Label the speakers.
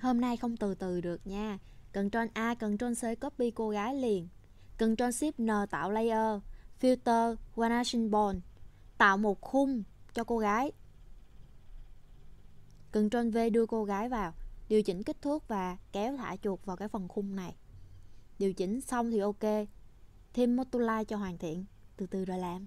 Speaker 1: Hôm nay không từ từ được nha Ctrl A, Ctrl C copy cô gái liền Ctrl Shift N tạo layer Filter, Wanna Symbol Tạo một khung cho cô gái Ctrl V đưa cô gái vào Điều chỉnh kích thước và kéo thả chuột vào cái phần khung này Điều chỉnh xong thì ok Thêm Motulai cho hoàn thiện Từ từ rồi làm